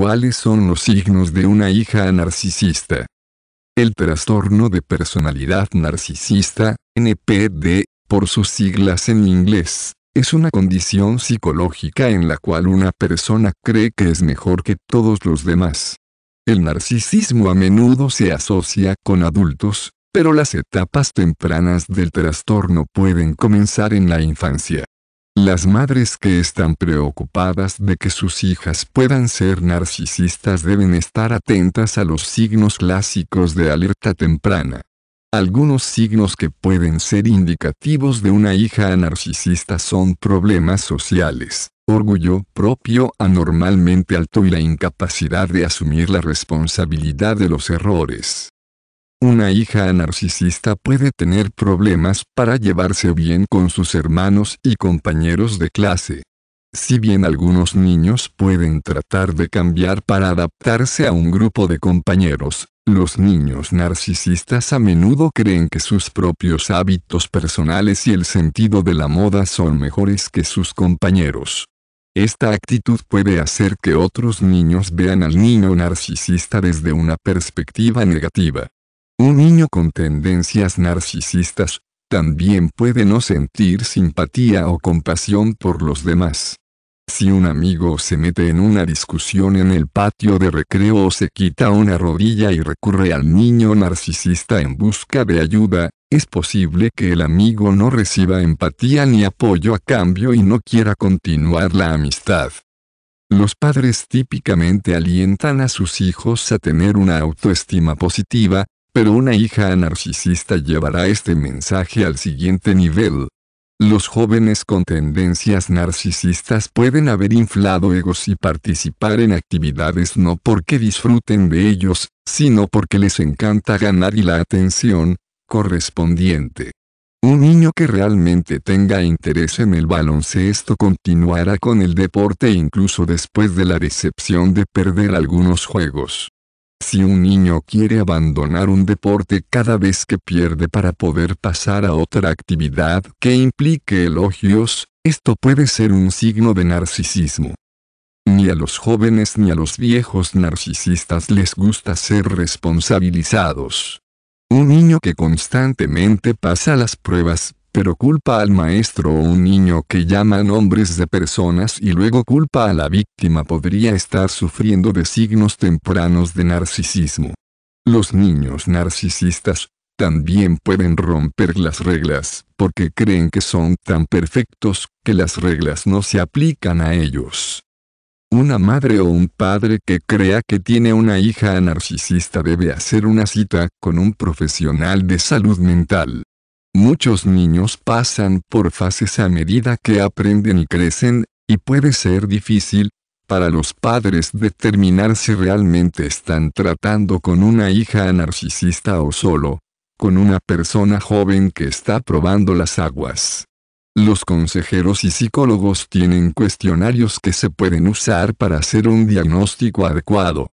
¿Cuáles son los signos de una hija narcisista? El trastorno de personalidad narcisista, NPD, por sus siglas en inglés, es una condición psicológica en la cual una persona cree que es mejor que todos los demás. El narcisismo a menudo se asocia con adultos, pero las etapas tempranas del trastorno pueden comenzar en la infancia. Las madres que están preocupadas de que sus hijas puedan ser narcisistas deben estar atentas a los signos clásicos de alerta temprana. Algunos signos que pueden ser indicativos de una hija narcisista son problemas sociales, orgullo propio anormalmente alto y la incapacidad de asumir la responsabilidad de los errores. Una hija narcisista puede tener problemas para llevarse bien con sus hermanos y compañeros de clase. Si bien algunos niños pueden tratar de cambiar para adaptarse a un grupo de compañeros, los niños narcisistas a menudo creen que sus propios hábitos personales y el sentido de la moda son mejores que sus compañeros. Esta actitud puede hacer que otros niños vean al niño narcisista desde una perspectiva negativa. Un niño con tendencias narcisistas, también puede no sentir simpatía o compasión por los demás. Si un amigo se mete en una discusión en el patio de recreo o se quita una rodilla y recurre al niño narcisista en busca de ayuda, es posible que el amigo no reciba empatía ni apoyo a cambio y no quiera continuar la amistad. Los padres típicamente alientan a sus hijos a tener una autoestima positiva, pero una hija narcisista llevará este mensaje al siguiente nivel. Los jóvenes con tendencias narcisistas pueden haber inflado egos y participar en actividades no porque disfruten de ellos, sino porque les encanta ganar y la atención correspondiente. Un niño que realmente tenga interés en el baloncesto continuará con el deporte incluso después de la decepción de perder algunos juegos. Si un niño quiere abandonar un deporte cada vez que pierde para poder pasar a otra actividad que implique elogios, esto puede ser un signo de narcisismo. Ni a los jóvenes ni a los viejos narcisistas les gusta ser responsabilizados. Un niño que constantemente pasa las pruebas pero culpa al maestro o un niño que llama nombres de personas y luego culpa a la víctima podría estar sufriendo de signos tempranos de narcisismo. Los niños narcisistas, también pueden romper las reglas, porque creen que son tan perfectos, que las reglas no se aplican a ellos. Una madre o un padre que crea que tiene una hija narcisista debe hacer una cita con un profesional de salud mental. Muchos niños pasan por fases a medida que aprenden y crecen, y puede ser difícil, para los padres determinar si realmente están tratando con una hija narcisista o solo, con una persona joven que está probando las aguas. Los consejeros y psicólogos tienen cuestionarios que se pueden usar para hacer un diagnóstico adecuado.